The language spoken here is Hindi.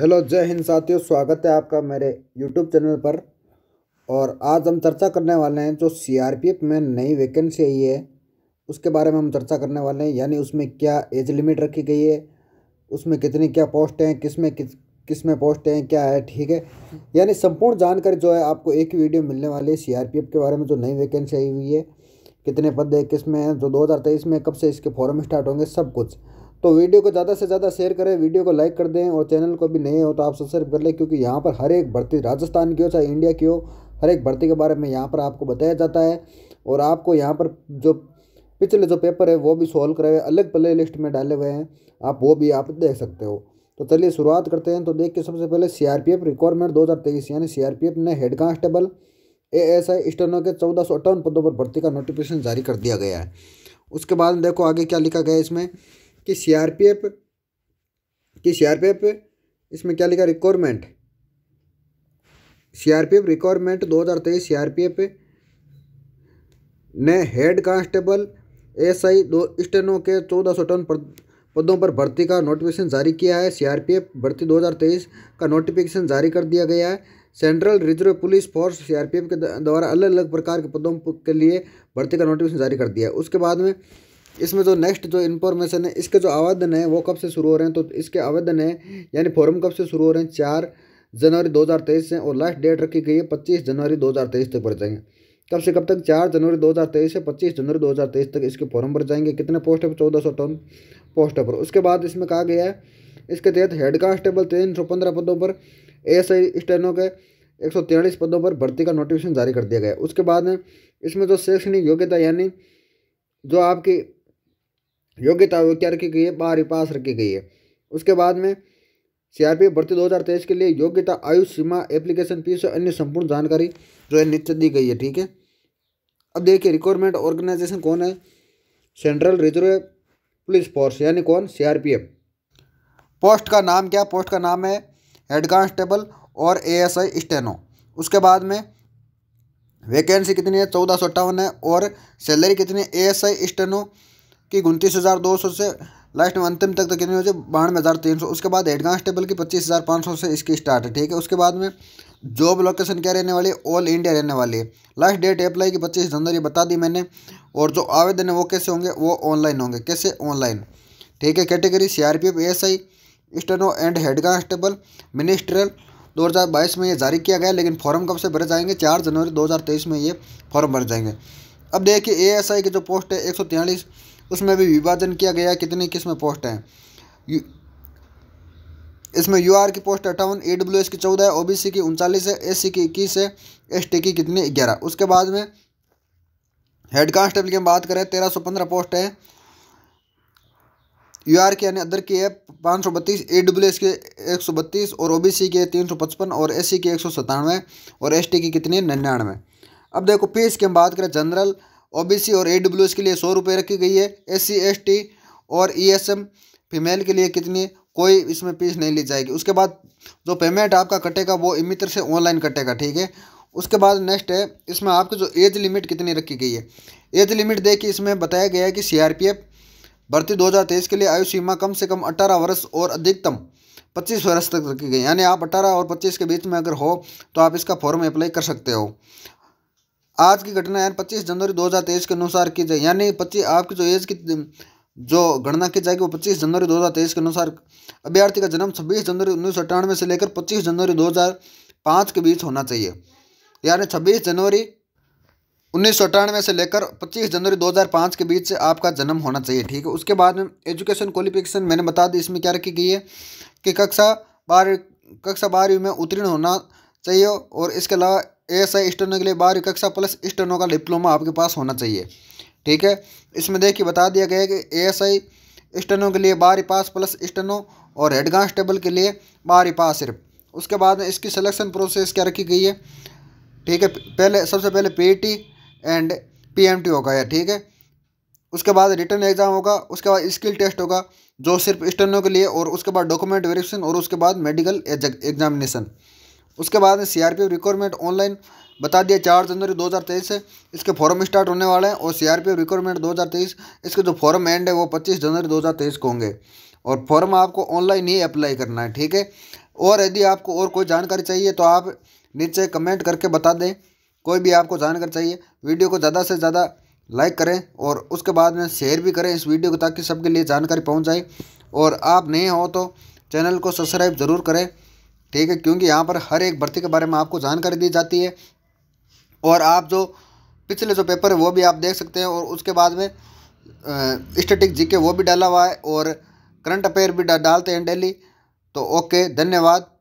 हेलो जय हिंद साथियों स्वागत है आपका मेरे यूट्यूब चैनल पर और आज हम चर्चा करने वाले हैं जो सीआरपीएफ में नई वैकेंसी आई है उसके बारे में हम चर्चा करने वाले हैं यानी उसमें क्या एज लिमिट रखी गई है उसमें कितनी क्या पोस्ट हैं किस में किस किस में पोस्ट हैं क्या है ठीक है यानी संपूर्ण जानकारी जो है आपको एक ही वीडियो मिलने वाली है सी के बारे में जो नई वैकेंसी आई हुई है कितने पद है किस में हैं जो दो में कब से इसके फॉर्म स्टार्ट होंगे सब कुछ तो वीडियो को ज़्यादा से ज़्यादा शेयर करें वीडियो को लाइक कर दें और चैनल को भी नए हो तो आप सब्सक्राइब कर लें क्योंकि यहाँ पर हर एक भर्ती राजस्थान की हो चाहे इंडिया की हो हर एक भर्ती के बारे में यहाँ पर आपको बताया जाता है और आपको यहाँ पर जो पिछले जो पेपर है वो भी सॉल्व करे हुए अलग प्ले लिस्ट में डाले हुए हैं आप वो भी आप देख सकते हो तो चलिए शुरुआत करते हैं तो देखिए सबसे पहले सीआरपीएफ रिक्वायरमेंट 2023 यानी सीआरपीएफ ने हेड कांस्टेबल एएसआई स्टर्नों के चौदह सौ अट्ठावन पदों पर भर्ती का नोटिफिकेशन जारी कर दिया गया है उसके बाद देखो आगे क्या लिखा गया इसमें कि सीआरपीएफ कि सीआरपीएफ इसमें क्या लिखा रिक्वायरमेंट सीआरपीएफ रिक्वायरमेंट 2023 सीआरपीएफ ने हेड कांस्टेबल एसआई दो स्टेनो के चौदह सौ टन पदों पर भर्ती का नोटिफिकेशन जारी किया है सीआरपीएफ भर्ती 2023 का नोटिफिकेशन जारी कर दिया गया है central reserve police force CRPF के द्वारा अलग अलग प्रकार के पदों के लिए भर्ती का नोटिफिकेशन जारी कर दिया है उसके बाद में इसमें जो नेक्स्ट जो इन्फॉर्मेशन है इसके जो आवेदन है वो कब से शुरू हो रहे हैं तो इसके आवेदन है यानी फॉर्म कब से शुरू हो रहे हैं चार जनवरी 2023 से और लास्ट डेट रखी गई है 25 जनवरी 2023 तक भर जाएंगे कब से कब तक चार जनवरी 2023 से 25 जनवरी 2023 तक इसके फॉर्म भर जाएंगे कितने पोस्ट है चौदह सौ टन पोस्ट पर उसके बाद इसमें कहा गया है इसके तहत हेड कांस्टेबल तीन सौ पंद्रह पदों पर ए एस आई स्टेनो के एक सौ पदों पर भर्ती का नोटिफिकेशन जारी कर दिया गया उसके बाद में इसमें जो शैक्षणिक योग्यता यानी जो आपकी योग्यता वो क्या रखी गई है बारहवीं पास रखी गई है उसके बाद में सीआरपी भर्ती 2023 के लिए योग्यता आयु सीमा एप्लीकेशन फीस और अन्य संपूर्ण जानकारी जो है नीचे दी गई है ठीक है अब देखिए रिक्वायरमेंट ऑर्गेनाइजेशन कौन है सेंट्रल रिजर्व पुलिस फोर्स यानी कौन सी पोस्ट का नाम क्या पोस्ट का नाम है हेड कांस्टेबल और ए स्टेनो उसके बाद में वैकेंसी कितनी है चौदह सौ अट्ठावन है और सैलरी कितनी है ए एस आई स्टेनो की उनतीस हज़ार दो सौ से लास्ट में अंतिम तक तो हो जाए बानवे हज़ार तीन सौ उसके बाद एडवांस टेबल की पच्चीस हज़ार पाँच सौ से इसकी स्टार्ट है ठीक है उसके बाद में जॉब लोकेशन क्या रहने वाली है ऑल इंडिया रहने वाली है लास्ट डेट अप्लाई की पच्चीस जनवरी बता दी मैंने और जो आवेदन है वो कैसे होंगे वो ऑनलाइन होंगे कैसे ऑनलाइन ठीक है category C R P F S I steno and head constable ministerial 2022 में ये जारी किया गया लेकिन फॉर्म कब से भरे जाएंगे चार जनवरी 2023 में ये फॉर्म भर जाएंगे अब देखिए ए एस आई की जो पोस्ट है एक उसमें भी विभाजन किया गया है कितनी में पोस्ट हैं इसमें यू आर की पोस्ट अट्ठावन ए डब्ल्यू एस की चौदह ओ की उनचालीस है एस सी की इक्कीस है एस टी की कितनी ग्यारह उसके बाद में हेड कांस्टेबल की हम बात करें तेरह सौ पंद्रह पोस्ट है यू आर की यानी अदर की है पाँच सौ बत्तीस ए डब्ल्यू एस के एक सौ बत्तीस और ओ बी सी के तीन सौ पचपन और एस सी के एक सौ सतानवे और एस टी की कितनी है निन्यानवे अब देखो पी एस की हम बात करें जनरल ओबीसी और ए के लिए सौ रुपये रखी गई है एस सी और ई e फीमेल के लिए कितनी कोई इसमें पीस नहीं ली जाएगी उसके बाद जो पेमेंट आपका कटेगा वो इमित्र से ऑनलाइन कटेगा ठीक है उसके बाद नेक्स्ट है इसमें आपकी जो एज लिमिट कितनी रखी गई है एज लिमिट देखिए इसमें बताया गया है कि एफ भर्ती तेईस के लिए आयु सीमा कम से कम अठारह वर्ष और अधिकतम पच्चीस वर्ष तक रखी गई यानी आप अठारह और पच्चीस के बीच में अगर हो तो आप इसका फॉर्म अप्लाई कर सकते हो आज की घटना यानी पच्चीस जनवरी दो के अनुसार की जाए यानी पच्चीस आपकी जो एज की जो गणना की जाएगी वो 25 जनवरी 2023 के अनुसार अभ्यर्थी का जन्म 26 जनवरी उन्नीस से लेकर 25 जनवरी 2005 के बीच होना चाहिए यानी 26 जनवरी उन्नीस से लेकर 25 जनवरी 2005 के बीच से आपका जन्म होना चाहिए ठीक है उसके बाद में एजुकेशन क्वालिफिकेशन मैंने बता दी इसमें क्या रखी गई है कि कक्षा बारह कक्षा बारहवीं में उत्तीर्ण होना चाहिए और इसके अलावा ए एस आई स्टेनो के लिए बारहवीं कक्षा प्लस स्टेनो का डिप्लोमा आपके पास होना चाहिए ठीक है इसमें देखिए बता दिया गया है कि एस आई स्टेनो के लिए बारहवीं पास प्लस स्टेनो और हेड कांस्टेबल के लिए बारहवीं पास सिर्फ उसके बाद में इसकी सिलेक्शन प्रोसेस क्या रखी गई है ठीक है पहले सबसे पहले टी एंड टी होगा या ठीक है उसके बाद रिटर्न एग्ज़ाम होगा उसके बाद स्किल टेस्ट होगा जो सिर्फ स्टर्नों के लिए और उसके बाद डॉक्यूमेंट वेरिफिकेशन और उसके बाद मेडिकल एग्जामिनेशन उसके बाद में सी रिक्वायरमेंट ऑनलाइन बता दिया चार जनवरी 2023 से इसके फॉर्म स्टार्ट होने वाले हैं और सीआरपीएफ रिक्वायरमेंट 2023 इसके जो फॉर्म एंड है वो 25 जनवरी 2023 को होंगे और फॉर्म आपको ऑनलाइन ही अप्लाई करना है ठीक है और यदि आपको और कोई जानकारी चाहिए तो आप नीचे कमेंट करके बता दें कोई भी आपको जानकारी चाहिए वीडियो को ज़्यादा से ज़्यादा लाइक करें और उसके बाद में शेयर भी करें इस वीडियो को ताकि सबके लिए जानकारी पहुँच जाए और आप नए हो तो चैनल को सब्सक्राइब ज़रूर करें ठीक है क्योंकि यहाँ पर हर एक भर्ती के बारे में आपको जानकारी दी जाती है और आप जो पिछले जो पेपर है वो भी आप देख सकते हैं और उसके बाद में स्टेटिक जीके वो भी डाला हुआ है और करंट अफेयर भी डा, डालते हैं डेली तो ओके धन्यवाद